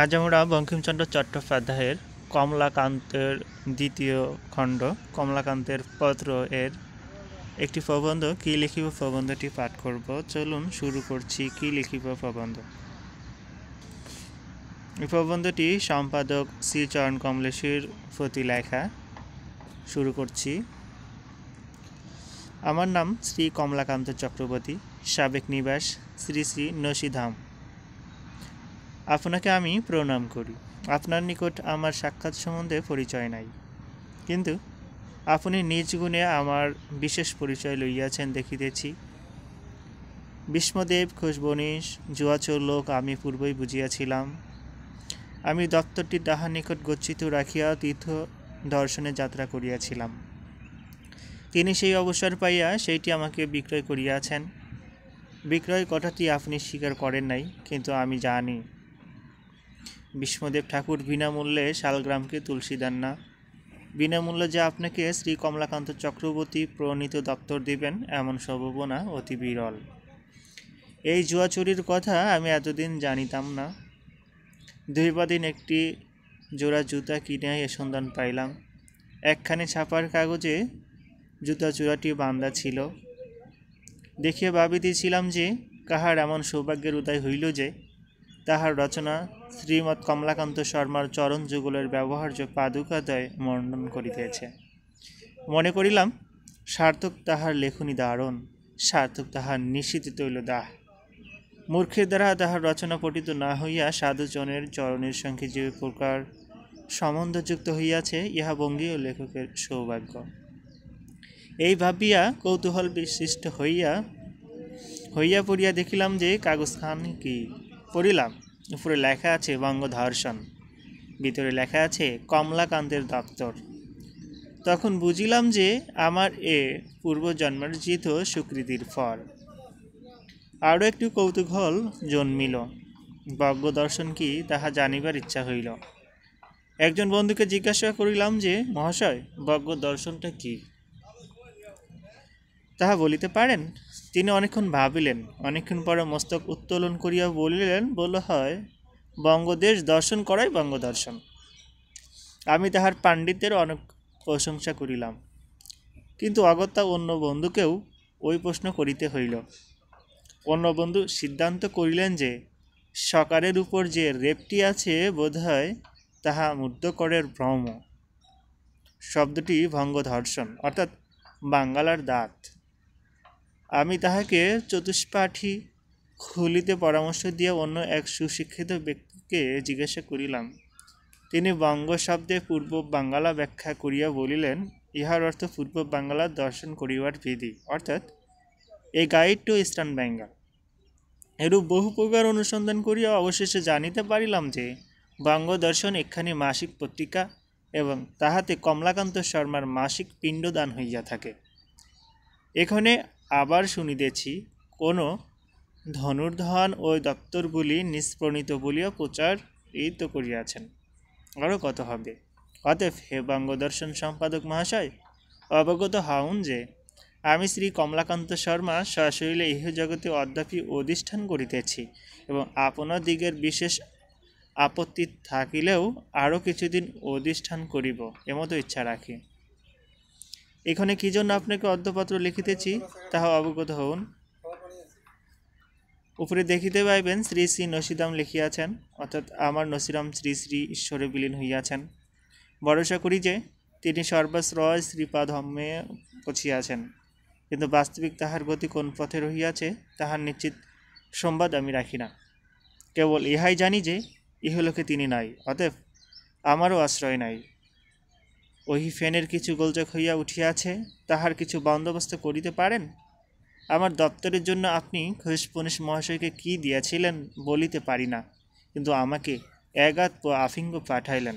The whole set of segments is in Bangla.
আজ আমরা বঙ্কিমচন্দ্র চট্টোপাধ্যায়ের কমলাকান্তের দ্বিতীয় খণ্ড কমলাকান্তের পত্র এর একটি প্রবন্ধ কী লিখিব প্রবন্ধটি পাঠ করব চলুন শুরু করছি কী লিখিব প্রবন্ধ এই প্রবন্ধটি সম্পাদক শ্রীচরণ চরণ কমলেশের প্রতি লেখা শুরু করছি আমার নাম শ্রী কমলাকান্ত চক্রবর্তী সাবেক নিবাস শ্রী শ্রী নসিধাম আপনাকে আমি প্রণাম করি আপনার নিকট আমার সাক্ষাৎ সম্বন্ধে পরিচয় নাই কিন্তু আপনি নিজ গুণে আমার বিশেষ পরিচয় লইয়াছেন দেখিতেছি বিষ্মদেব খুশবনীশ জুয়াচোর লোক আমি পূর্বই বুঝিয়াছিলাম আমি দপ্তরটি তাহার নিকট গচ্ছিত রাখিয়া তীর্থ দর্শনে যাত্রা করিয়াছিলাম তিনি সেই অবসর পাইয়া সেইটি আমাকে বিক্রয় করিয়াছেন বিক্রয় কথাটি আপনি স্বীকার করেন নাই কিন্তু আমি জানি বিষ্ণুদেব ঠাকুর বিনামূল্যে শালগ্রামকে তুলসী দেন না বিনামূল্যে যা আপনাকে শ্রী কমলাকান্ত চক্রবর্তী প্রণীত দপ্তর দিবেন এমন সম্ভাবনা অতি বিরল এই জুয়াচুরির কথা আমি এতদিন জানিতাম না দুই দিন একটি জোড়া জুতা কিনে এ সন্ধান পাইলাম একখানে ছাপার কাগজে জুতা চূড়াটি বান্ধা ছিল দেখিয়া ভাবিতেছিলাম যে কাহার এমন সৌভাগ্যের উদয় হইল যে তাহার রচনা শ্রীমৎ কমলাকান্ত শর্মার চরণ যুগলের ব্যবহার্য পাদুকাদয় মণ্ডন করিতেছে মনে করিলাম সার্থক তাহার লেখনী দারণ সার্থক তাহার নিশ্চিত তৈল দাহ মূর্খের দ্বারা তাহার রচনা পঠিত না হইয়া সাধুজনের চরণের সঙ্গে যে প্রকার সম্বন্ধযুক্ত হইয়াছে ইহা বঙ্গীয় লেখকের সৌভাগ্য এই ভাবিয়া কৌতূহল বিশিষ্ট হইয়া হইয়া পড়িয়া দেখিলাম যে কাগজখান কি পড়িলাম উপরে লেখা আছে বঙ্গধর্ষণ ভিতরে লেখা আছে কমলাকান্তের দপ্তর তখন বুঝিলাম যে আমার এ পূর্বজন্মার্জিত স্বীকৃতির ফল আরও একটু কৌতূহল জন্মিল দর্শন কি তাহা জানিবার ইচ্ছা হইল একজন বন্ধুকে জিজ্ঞাসা করিলাম যে মহাশয় বজ্ঞ দর্শনটা কি তাহা বলিতে পারেন তিনি অনেকক্ষণ ভাবিলেন অনেকক্ষণ পরে মস্তক উত্তোলন করিয়া বলিলেন বলা হয় বঙ্গদেশ দর্শন করাই দর্শন আমি তাহার পাণ্ডিত্যের অনেক প্রশংসা করিলাম কিন্তু অগত্যা অন্য বন্ধুকেও ওই প্রশ্ন করিতে হইল অন্য বন্ধু সিদ্ধান্ত করিলেন যে সকারের উপর যে রেপটি আছে বোধহয় তাহা মুদ্রকরের ভ্রম শব্দটি ভঙ্গধর্ষণ অর্থাৎ বাঙ্গালার দাঁত আমি তাহাকে চতুষ্পাঠী খুলিতে পরামর্শ দিয়া অন্য এক সুশিক্ষিত ব্যক্তিকে জিজ্ঞাসা করিলাম তিনি বঙ্গ শব্দে পূর্ব বাঙ্গালা ব্যাখ্যা করিয়া বলিলেন ইহার অর্থ পূর্ব বাংলা দর্শন করিবার বিধি অর্থাৎ a guide to eastern Bengal এরূপ বহু প্রকার অনুসন্ধান করিয়া অবশেষে জানিতে পারিলাম যে বঙ্গ দর্শন একখানি মাসিক পত্রিকা এবং তাহাতে কমলাকান্ত শর্মার মাসিক পিণ্ডদান হইয়া থাকে এখানে আবার শুনিতেছি কোন ধনুর্ধন ও দপ্তরগুলি নিষ্প্রণীত বলিয়া প্রচারিত করিয়াছেন আরও কত হবে অতএব হে বঙ্গদর্শন সম্পাদক মহাশয় অবগত হউন যে আমি শ্রী কমলাকান্ত শর্মা সশরীরে ইহ জগতে অদ্যাপি অধিষ্ঠান করিতেছি এবং দিগের বিশেষ আপত্তি থাকিলেও আরও কিছুদিন অধিষ্ঠান করিব এমতো ইচ্ছা রাখি এখানে কী জন্য আপনাকে অর্ধপত্র লিখিতেছি তাহা অবগত হন উপরে দেখিতে পাইবেন শ্রী শ্রী নসিরাম লিখিয়াছেন অর্থাৎ আমার নসিরাম শ্রী শ্রী ঈশ্বরে বিলীন হইয়াছেন ভরসা করি যে তিনি সর্বাশ্রয় শ্রীপাধমে পছিয়াছেন কিন্তু বাস্তবিক তাহার গতি কোন পথে রহিয়াছে তাহার নিশ্চিত সংবাদ আমি রাখি না কেবল ইহাই জানি যে ইহলোকে তিনি নাই অতএব আমারও আশ্রয় নাই ওই ফেনের কিছু গোলযোগ হইয়া উঠিয়াছে তাহার কিছু বন্দোবস্ত করিতে পারেন আমার দপ্তরের জন্য আপনি খসপনিশ মহাশয়কে কি দিয়াছিলেন বলিতে পারি না কিন্তু আমাকে এগাত আফিঙ্গ পাঠাইলেন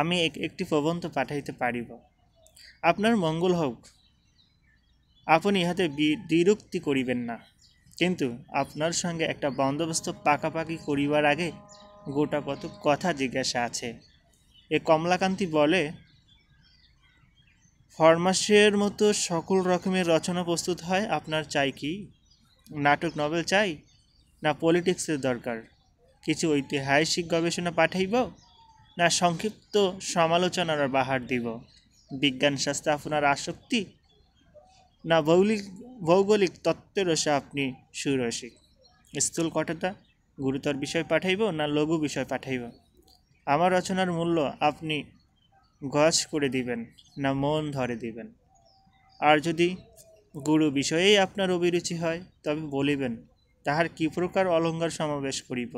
আমি এক একটি প্রবন্ধ পাঠাইতে পারিব আপনার মঙ্গল হোক আপনি ইহাতে বিরক্তি করিবেন না কিন্তু আপনার সঙ্গে একটা বন্দোবস্ত পাকাপাকি করিবার আগে গোটা কত কথা জিজ্ঞাসা আছে এ কমলাকান্তি বলে ফরমাসের মতো সকল রকমের রচনা প্রস্তুত হয় আপনার চাই কি নাটক নভেল চাই না পলিটিক্সের দরকার কিছু ঐতিহাসিক গবেষণা পাঠাইব না সংক্ষিপ্ত সমালোচনার বাহার দিব বিজ্ঞান শাস্ত্রে আপনার আসক্তি না ভৌলিক ভৌগোলিক তত্ত্বের আপনি সুরসিক স্থূল কটতা গুরুতর বিষয় পাঠাইব না লঘু বিষয় পাঠাইব আমার রচনার মূল্য আপনি গজ করে দিবেন না মন ধরে দিবেন আর যদি গুরু বিষয়েই আপনার অভিরুচি হয় তবে বলিবেন তাহার কি প্রকার অলঙ্কার সমাবেশ করিব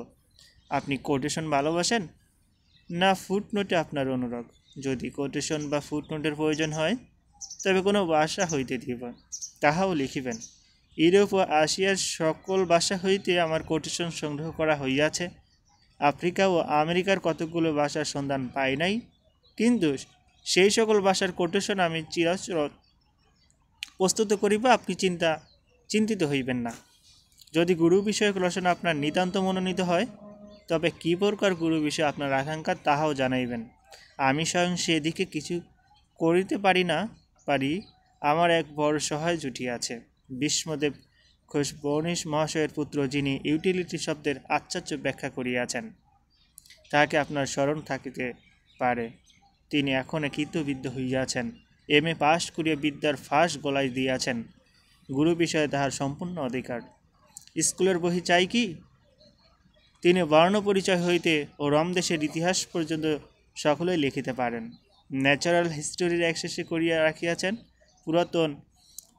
আপনি কোটেশন ভালোবাসেন না ফুটনোটে আপনার অনুরোধ যদি কোটেশন বা ফুটনোটের প্রয়োজন হয় তবে কোনো ভাষা হইতে দিব তাহাও লিখিবেন ইউরোপ ও আসিয়ার সকল ভাষা হইতে আমার কোটেশন সংগ্রহ করা হইয়াছে আফ্রিকা ও আমেরিকার কতকগুলো ভাষার সন্ধান পাই নাই কিন্তু সেই সকল ভাষার কোটেশন আমি চিরচর প্রস্তুত করিবা আপনি চিন্তা চিন্তিত হইবেন না যদি গুরু বিষয়ক রচনা আপনার নিতান্ত মনোনীত হয় তবে কী প্রকার গুরু বিষয়ে আপনার আকাঙ্ক্ষা তাহাও জানাইবেন আমি স্বয়ং সেদিকে কিছু করিতে পারি না পারি আমার এক বড় সহায় জুটি আছে বিষ্ণদেব রাক্ষস বর্ণিশ মহাশয়ের পুত্র যিনি ইউটিলিটি শব্দের আশ্চর্য ব্যাখ্যা করিয়াছেন তাহাকে আপনার স্মরণ থাকিতে পারে তিনি এখনও কৃতবিদ্য হইয়াছেন এম এ পাশ করিয়া বিদ্যার ফাঁস গলায় দিয়াছেন গুরু বিষয়ে তাহার সম্পূর্ণ অধিকার স্কুলের বহি চাই কি তিনি বর্ণ পরিচয় হইতে ও রমদেশের ইতিহাস পর্যন্ত সকলেই লিখিতে পারেন ন্যাচারাল হিস্টোরির এক করিয়া রাখিয়াছেন পুরাতন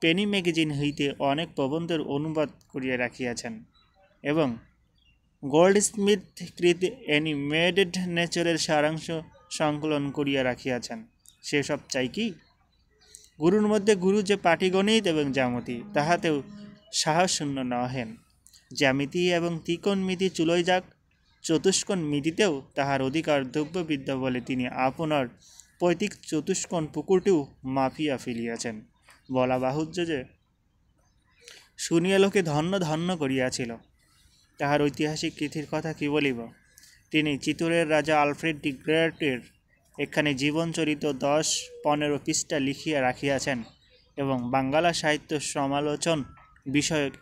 পেনি ম্যাগাজিন হইতে অনেক প্রবন্ধের অনুবাদ করিয়া রাখিয়াছেন এবং স্মিথ কৃত অ্যানিমেটেড নেচারের সারাংশ সংকলন করিয়া রাখিয়াছেন সেসব চাই কি গুরুর মধ্যে গুরু যে পাটিগণিত এবং জামতি তাহাতেও সাহসশূন্য নহেন জ্যামিতি এবং মিতি চুলই যাক চতুষ্কোণ মিতিতেও তাহার অধিকার দ্রব্যবিদ্যা বলে তিনি আপনার পৈতৃক চতুষ্কোণ পুকুরটিও মাফিয়া ফেলিয়াছেন বলা বাহুর্য যে শুনিয়া লোকে ধন্য ধন্য করিয়াছিল তাহার ঐতিহাসিক কৃতির কথা কি বলিব তিনি চিতুরের রাজা আলফ্রেড ডি গ্রেটের এখানে জীবনচরিত দশ পনেরো পৃষ্ঠা লিখিয়া রাখিয়াছেন এবং বাঙ্গালা সাহিত্য সমালোচন বিষয়ক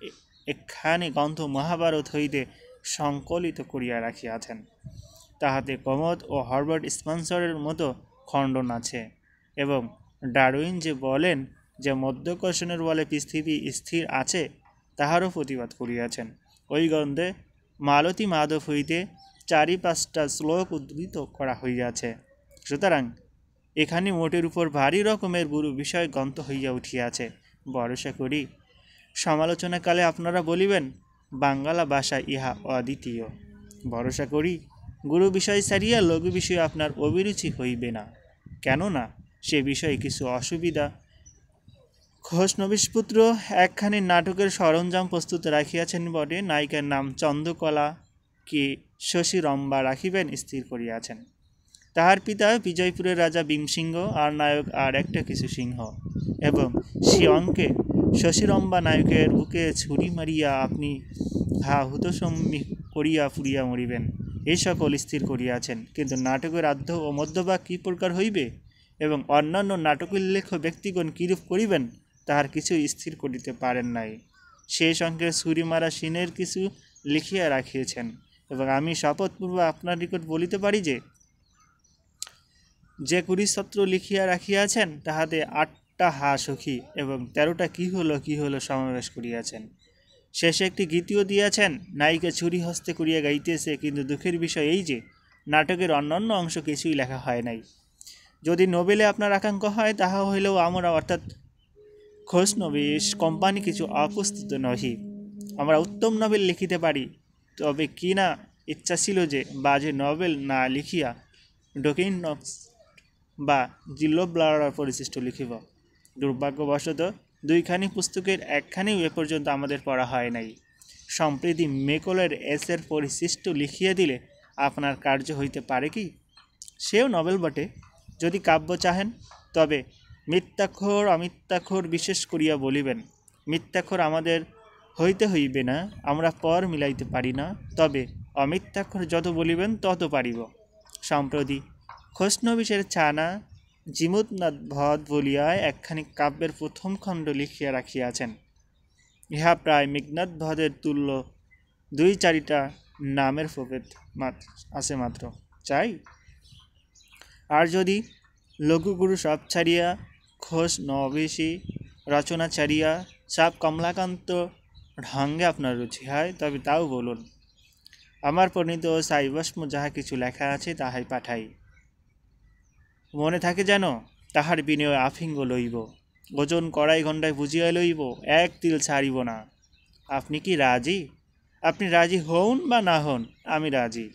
একখানি গ্রন্থ মহাভারত হইতে সংকলিত করিয়া রাখিয়াছেন তাহাতে প্রমোদ ও হরবার্ট স্পন্সরের মতো খণ্ডন আছে এবং ডারউইন যে বলেন যে মধ্যকর্ষণের বলে পৃথিবী স্থির আছে তাহারও প্রতিবাদ করিয়াছেন ওই গ্রন্থে মালতী মাধব হইতে চারি পাঁচটা শ্লোক উদ্ধৃত করা হইয়াছে সুতরাং এখানে মোটের উপর ভারী রকমের গুরু বিষয় গ্রন্থ হইয়া উঠিয়াছে ভরসা করি সমালোচনাকালে আপনারা বলিবেন বাঙ্গালা ভাষা ইহা অদ্বিতীয় ভরসা করি গুরু বিষয় ছাড়িয়া লঘু বিষয় আপনার অভিরুচি হইবে না কেননা সে বিষয়ে কিছু অসুবিধা ঘোষ নবিশপুত্র একখানি নাটকের সরঞ্জাম প্রস্তুত রাখিয়াছেন বটে নায়িকার নাম চন্দ্রকলা কে শশী রম্বা রাখিবেন স্থির করিয়াছেন তাহার পিতা বিজয়পুরের রাজা বিমসিংহ আর নায়ক আর একটা কিছু সিংহ এবং সে অঙ্কে শশীরম্বা নায়কের বুকে ছুরি মারিয়া আপনি হা হুতসম্মি করিয়া ফুরিয়া মরিবেন এই সকল স্থির করিয়াছেন কিন্তু নাটকের আদ্য ও মধ্যভাগ কী প্রকার হইবে এবং অন্যান্য নাটকোল্লেখ্য ব্যক্তিগণ কীরূপ করিবেন তাহার কিছু স্থির করিতে পারেন নাই সেই সঙ্গে সুরিমারা সিনের কিছু লিখিয়া রাখিয়েছেন এবং আমি শপথপূর্ব আপনার নিকট বলিতে পারি যে যে কুড়িশত্র লিখিয়া রাখিয়াছেন তাহাতে আটটা হা সখী এবং তেরোটা কি হলো কি হলো সমাবেশ করিয়াছেন শেষে একটি গীতিও দিয়াছেন নায়িকা ছুরি হস্তে করিয়া গাইতেছে কিন্তু দুঃখের বিষয় এই যে নাটকের অন্যান্য অংশ কিছুই লেখা হয় নাই যদি নোবেলে আপনার আকাঙ্ক্ষা হয় তাহা হইলেও আমরা অর্থাৎ খোশনবিশ কোম্পানি কিছু অপ্রস্তুত নহি আমরা উত্তম নভেল লিখিতে পারি তবে কি না ইচ্ছা ছিল যে বাজে নভেল না লিখিয়া নক্স বা জিল্লো ব্লার পরিশিষ্ট লিখিব দুর্ভাগ্যবশত দুইখানি পুস্তকের একখানি এ পর্যন্ত আমাদের পড়া হয় নাই সম্প্রতি মেকলের এসের পরিশিষ্ট লিখিয়া দিলে আপনার কার্য হইতে পারে কি সেও নভেল বটে যদি কাব্য চাহেন তবে মিথ্যাক্ষর অমিত্যাক্ষর বিশেষ করিয়া বলিবেন মিথ্যাক্ষর আমাদের হইতে হইবে না আমরা পর মিলাইতে পারি না তবে অমিত্যাক্ষর যত বলিবেন তত পারিব সম্প্রতি খোষ্ণবিশের ছানা জিমুদনাথ ভদ বলিয়া একখানি কাব্যের প্রথম খণ্ড লিখিয়া রাখিয়াছেন ইহা প্রায় মেঘনাথ ভদের তুল্য দুই চারিটা নামের প্রভেদ আছে মাত্র চাই আর যদি লঘুগুরু সব ছাড়িয়া খোশ নবেশী রচনাচারিয়া সাপ কমলাকান্ত ঢঙ্গে আপনার রুচি হয় তবে তাও বলুন আমার প্রণীত সাইবস্ম যাহা কিছু লেখা আছে তাহাই পাঠাই মনে থাকে যেন তাহার বিনিময়ে আফিঙ্গ লইব ওজন কড়াই ঘণ্টায় বুঝিয়া লইব এক তিল ছাড়িব না আপনি কি রাজি আপনি রাজি হন বা না হন আমি রাজি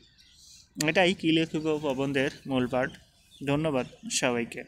এটাই কি লিখিব প্রবন্ধের মূল পাঠ ধন্যবাদ সবাইকে